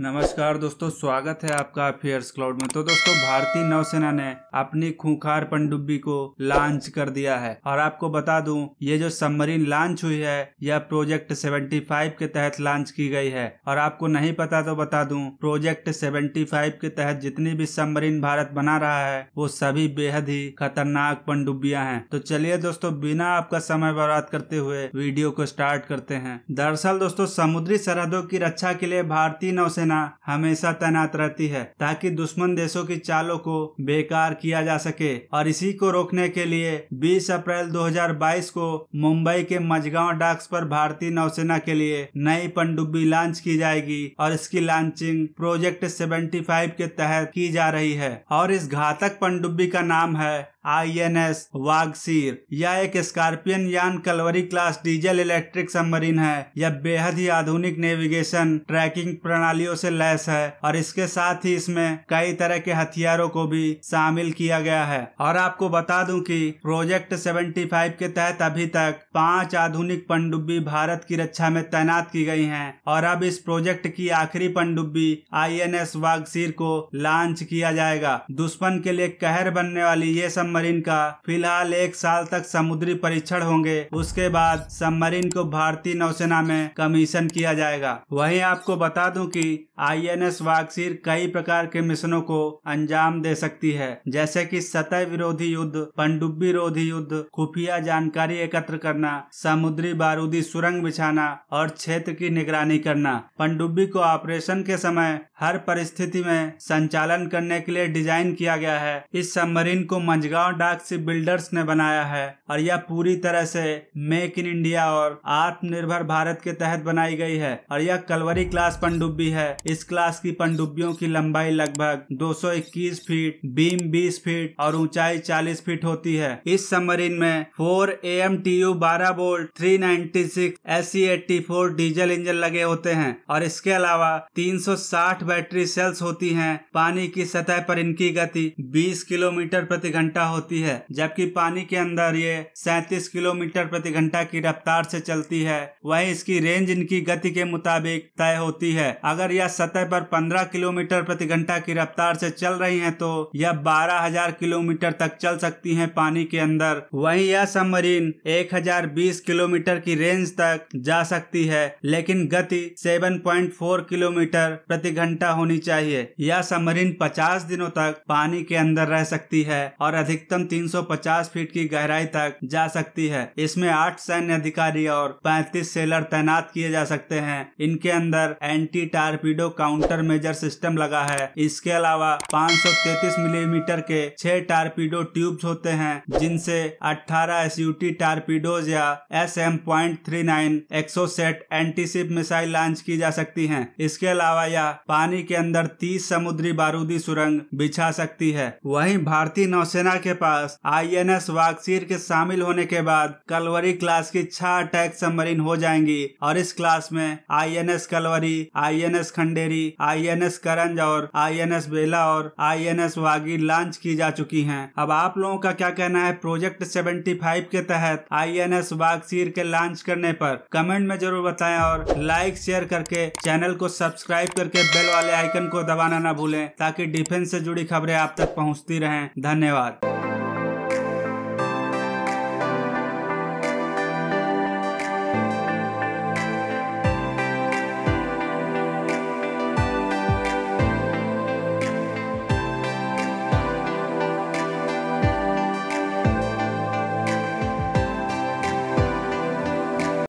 नमस्कार दोस्तों स्वागत है आपका अफेयर्स क्लाउड में तो दोस्तों भारतीय नौसेना ने अपनी खूंखार पनडुब्बी को लॉन्च कर दिया है और आपको बता दूं ये जो सबमरीन लॉन्च हुई है यह प्रोजेक्ट 75 के तहत लॉन्च की गई है और आपको नहीं पता तो बता दूं प्रोजेक्ट 75 के तहत जितनी भी सबमरीन भारत बना रहा है वो सभी बेहद ही खतरनाक पनडुब्बिया हैं तो चलिए दोस्तों बिना आपका समय बर्बाद करते हुए वीडियो को स्टार्ट करते हैं दरअसल दोस्तों समुद्री सरहदों की रक्षा के लिए भारतीय नौसेना सेना हमेशा तैनात रहती है ताकि दुश्मन देशों की चालों को बेकार किया जा सके और इसी को रोकने के लिए 20 अप्रैल 2022 को मुंबई के मझगांव डॉक्स पर भारतीय नौसेना के लिए नई पनडुब्बी लॉन्च की जाएगी और इसकी लॉन्चिंग प्रोजेक्ट 75 के तहत की जा रही है और इस घातक पनडुब्बी का नाम है आईएनएस वागसीर यह एक स्कॉर्पियन यान Kalvari class diesel electric submarine है यह बेहद ही आधुनिक नेविगेशन ट्रैकिंग प्रणालियों से लैस है और इसके साथ ही इसमें कई तरह के हथियारों को भी शामिल किया गया है और आपको बता दूं कि प्रोजेक्ट 75 के तहत अभी तक पांच आधुनिक पनडुब्बी भारत की रक्षा में तैनात की गई है और अब इस प्रोजेक्ट की आखिरी पनडुब्बी आई एन को लॉन्च किया जाएगा दुश्मन के लिए कहर बनने वाली ये सम सबमरीन का फिलहाल एक साल तक समुद्री परीक्षण होंगे उसके बाद सबमरीन को भारतीय नौसेना में कमीशन किया जाएगा वहीं आपको बता दूं कि आईएनएस वागसीर कई प्रकार के मिशनों को अंजाम दे सकती है जैसे कि सतह विरोधी युद्ध पनडुब्बी रोधी युद्ध खुफिया जानकारी एकत्र करना समुद्री बारूदी सुरंग बिछाना और क्षेत्र की निगरानी करना पनडुब्बी को ऑपरेशन के समय हर परिस्थिति में संचालन करने के लिए डिजाइन किया गया है इस सबमरीन को मंजगांव डाक से बिल्डर्स ने बनाया है और यह पूरी तरह से मेक इन इंडिया और आत्मनिर्भर भारत के तहत बनाई गई है और यह कलवरी क्लास पनडुब्बी है इस क्लास की पनडुब्बियों की लंबाई लगभग 221 फीट बीम 20 फीट और ऊंचाई 40 फीट होती है इस सबमरीन में four A M T U बारह volt three ninety six S C eighty four diesel engine लगे होते हैं और इसके अलावा तीन सौ साठ बैटरी सेल्स होती हैं पानी की सतह पर इनकी गति 20 किलोमीटर प्रति घंटा होती है जबकि पानी के अंदर ये 37 किलोमीटर प्रति घंटा की रफ्तार से चलती है वहीं इसकी रेंज इनकी गति के मुताबिक तय होती है अगर यह सतह पर 15 किलोमीटर प्रति घंटा की रफ्तार से चल रही है तो यह बारह हजार किलोमीटर तक चल सकती है पानी के अंदर वही यह सबमरीन एक किलोमीटर की रेंज तक जा सकती है लेकिन गति सेवन किलोमीटर प्रति घंटा घंटा होनी चाहिए यह सबमरीन 50 दिनों तक पानी के अंदर रह सकती है और अधिकतम 350 फीट की गहराई तक जा सकती है इसमें आठ सैन्य अधिकारी और 35 सेलर तैनात किए जा सकते हैं इनके अंदर anti torpedo counter measure system लगा है इसके अलावा पाँच मिलीमीटर के छह टारपीडो ट्यूब होते हैं जिनसे अठारह एस यू टारपीडोज या S M point three nine Exocet anti ship missile launch की जा सकती है इसके अलावा यह पानी के अंदर तीस समुद्री बारूदी सुरंग बिछा सकती है वहीं भारतीय नौसेना के पास आईएनएस वाकसीर के शामिल होने के बाद कलवरी क्लास की छह अटैक सबमरीन हो जाएंगी और इस क्लास में INS Kalvari INS Khanderi INS Karanj और आईएनएस बेला और आईएनएस वागी लॉन्च की जा चुकी हैं अब आप लोगों का क्या कहना है प्रोजेक्ट 75 के तहत आईएनएस वागसीर के लॉन्च करने पर कमेंट में जरूर बताएं और लाइक शेयर करके चैनल को सब्सक्राइब करके बेल वाले आइकन को दबाना ना भूलें ताकि डिफेंस से जुड़ी खबरें आप तक पहुंचती रहें धन्यवाद